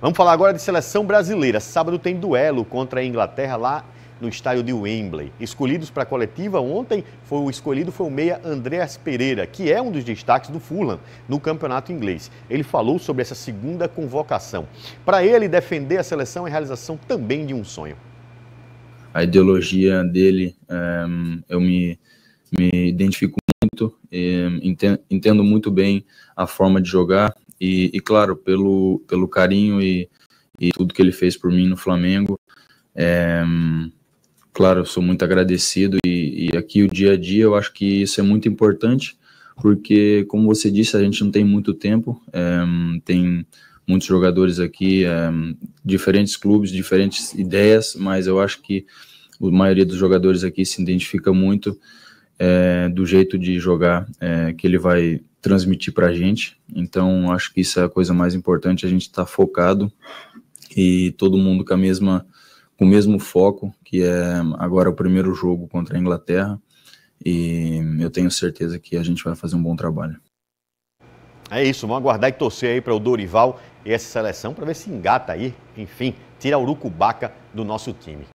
Vamos falar agora de seleção brasileira. Sábado tem duelo contra a Inglaterra lá no estádio de Wembley. Escolhidos para a coletiva ontem, foi o escolhido foi o meia Andreas Pereira, que é um dos destaques do Fulham no campeonato inglês. Ele falou sobre essa segunda convocação. Para ele, defender a seleção é a realização também de um sonho. A ideologia dele, um, ehm, eu me, me identifico muito, ehm, entendo muito bem a forma de jogar, e, e claro, pelo, pelo carinho e, e, tudo que ele fez por mim no Flamengo. É, claro, sou muito agradecido e, e aqui o dia a dia eu acho que isso é muito importante, porque, como você disse, a gente não tem muito tempo, é, tem muitos jogadores aqui, é, diferentes clubes, diferentes ideias, mas eu acho que a maioria dos jogadores aqui se identifica muito é, do jeito de jogar é, que ele vai transmitir para a gente. Então, acho que isso é a coisa mais importante, a gente está focado e todo mundo com a mesma com o mesmo foco, que é agora o primeiro jogo contra a Inglaterra. E eu tenho certeza que a gente vai fazer um bom trabalho. É isso, vamos aguardar e torcer aí para o Dorival e essa seleção para ver se engata aí, enfim, tira o Urucubaca do nosso time.